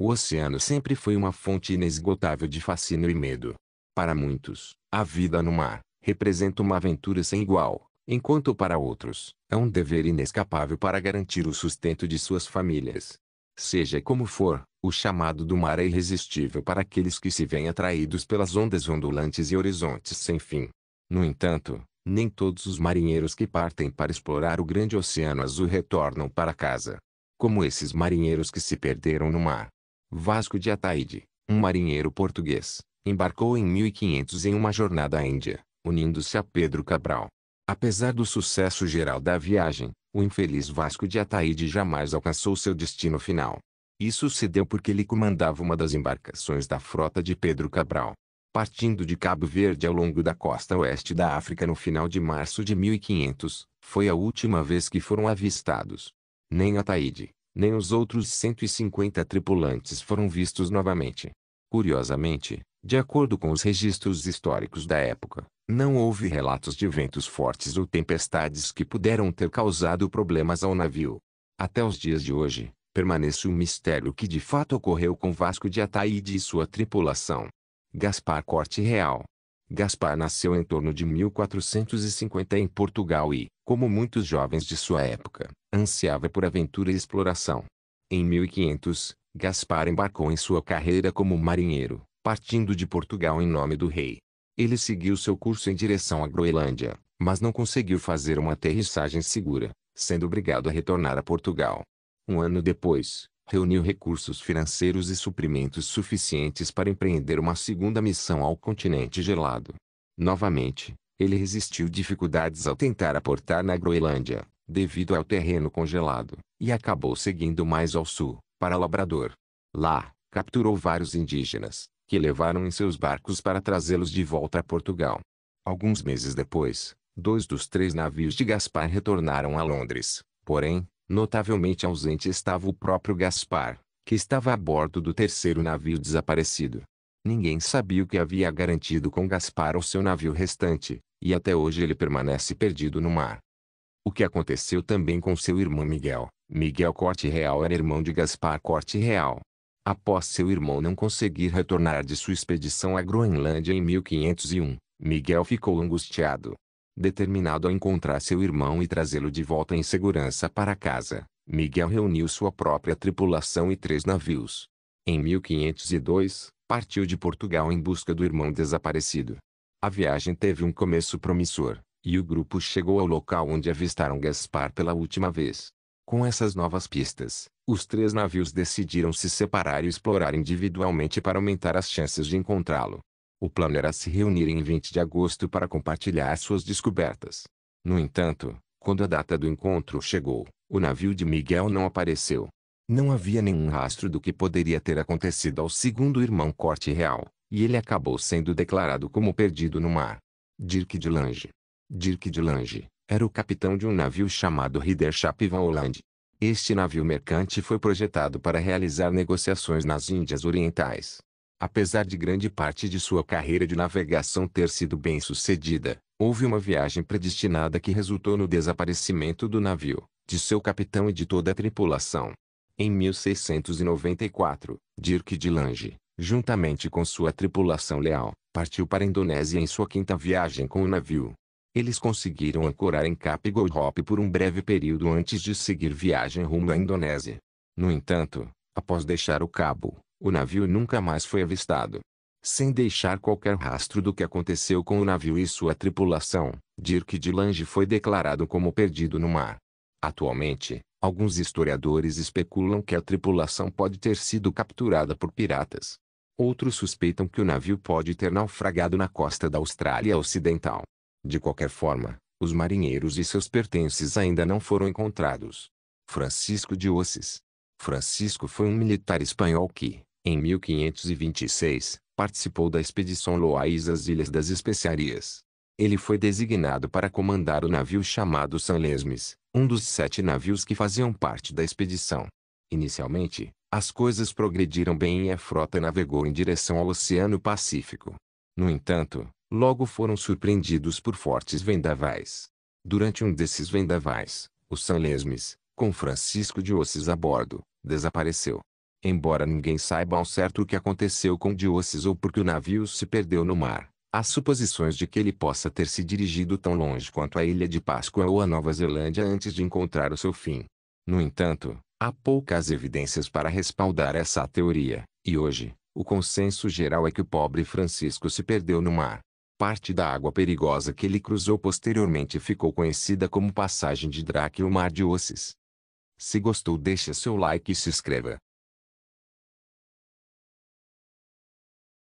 O oceano sempre foi uma fonte inesgotável de fascínio e medo. Para muitos, a vida no mar representa uma aventura sem igual, enquanto para outros, é um dever inescapável para garantir o sustento de suas famílias. Seja como for, o chamado do mar é irresistível para aqueles que se veem atraídos pelas ondas ondulantes e horizontes sem fim. No entanto, nem todos os marinheiros que partem para explorar o grande oceano azul retornam para casa. Como esses marinheiros que se perderam no mar, Vasco de Ataíde, um marinheiro português, embarcou em 1500 em uma jornada à Índia, unindo-se a Pedro Cabral. Apesar do sucesso geral da viagem, o infeliz Vasco de Ataíde jamais alcançou seu destino final. Isso se deu porque ele comandava uma das embarcações da frota de Pedro Cabral. Partindo de Cabo Verde ao longo da costa oeste da África no final de março de 1500, foi a última vez que foram avistados. Nem Ataíde, nem os outros 150 tripulantes foram vistos novamente. Curiosamente, de acordo com os registros históricos da época, não houve relatos de ventos fortes ou tempestades que puderam ter causado problemas ao navio. Até os dias de hoje, permanece o um mistério que de fato ocorreu com Vasco de Ataíde e sua tripulação. Gaspar Corte Real, Gaspar nasceu em torno de 1450 em Portugal e, como muitos jovens de sua época, ansiava por aventura e exploração. Em 1500, Gaspar embarcou em sua carreira como marinheiro, partindo de Portugal em nome do rei. Ele seguiu seu curso em direção à Groenlândia, mas não conseguiu fazer uma aterrissagem segura, sendo obrigado a retornar a Portugal. Um ano depois, reuniu recursos financeiros e suprimentos suficientes para empreender uma segunda missão ao continente gelado. Novamente, ele resistiu dificuldades ao tentar aportar na Groenlândia, devido ao terreno congelado, e acabou seguindo mais ao sul, para Labrador. Lá, capturou vários indígenas, que levaram em seus barcos para trazê-los de volta a Portugal. Alguns meses depois, dois dos três navios de Gaspar retornaram a Londres, porém, Notavelmente ausente estava o próprio Gaspar, que estava a bordo do terceiro navio desaparecido. Ninguém sabia o que havia garantido com Gaspar ao seu navio restante, e até hoje ele permanece perdido no mar. O que aconteceu também com seu irmão Miguel. Miguel Corte Real era irmão de Gaspar Corte Real. Após seu irmão não conseguir retornar de sua expedição à Groenlândia em 1501, Miguel ficou angustiado, Determinado a encontrar seu irmão e trazê-lo de volta em segurança para casa, Miguel reuniu sua própria tripulação e três navios. Em 1502, partiu de Portugal em busca do irmão desaparecido. A viagem teve um começo promissor, e o grupo chegou ao local onde avistaram Gaspar pela última vez. Com essas novas pistas, os três navios decidiram se separar e explorar individualmente para aumentar as chances de encontrá-lo. O plano era se reunir em 20 de agosto para compartilhar suas descobertas. No entanto, quando a data do encontro chegou, o navio de Miguel não apareceu. Não havia nenhum rastro do que poderia ter acontecido ao segundo irmão Corte Real, e ele acabou sendo declarado como perdido no mar. Dirk de Lange. Dirk de Lange era o capitão de um navio chamado Ridderschap van Holland. Este navio mercante foi projetado para realizar negociações nas Índias Orientais. Apesar de grande parte de sua carreira de navegação ter sido bem sucedida, houve uma viagem predestinada que resultou no desaparecimento do navio, de seu capitão e de toda a tripulação. Em 1694, Dirk de Lange, juntamente com sua tripulação leal, partiu para a Indonésia em sua quinta viagem com o navio. Eles conseguiram ancorar em Cap Goldhope por um breve período antes de seguir viagem rumo à Indonésia. No entanto, após deixar o cabo, o navio nunca mais foi avistado. Sem deixar qualquer rastro do que aconteceu com o navio e sua tripulação, Dirk de Lange foi declarado como perdido no mar. Atualmente, alguns historiadores especulam que a tripulação pode ter sido capturada por piratas. Outros suspeitam que o navio pode ter naufragado na costa da Austrália Ocidental. De qualquer forma, os marinheiros e seus pertences ainda não foram encontrados. Francisco de Osses Francisco foi um militar espanhol que, em 1526, participou da expedição Loaís às Ilhas das Especiarias. Ele foi designado para comandar o navio chamado San Lesmes, um dos sete navios que faziam parte da expedição. Inicialmente, as coisas progrediram bem e a frota navegou em direção ao Oceano Pacífico. No entanto, logo foram surpreendidos por fortes vendavais. Durante um desses vendavais, o San Lesmes, com Francisco de Osses a bordo, desapareceu. Embora ninguém saiba ao certo o que aconteceu com Dioces ou porque o navio se perdeu no mar, há suposições de que ele possa ter se dirigido tão longe quanto a Ilha de Páscoa ou a Nova Zelândia antes de encontrar o seu fim. No entanto, há poucas evidências para respaldar essa teoria, e hoje, o consenso geral é que o pobre Francisco se perdeu no mar. Parte da água perigosa que ele cruzou posteriormente ficou conhecida como Passagem de Drake ou Mar de Se gostou deixe seu like e se inscreva.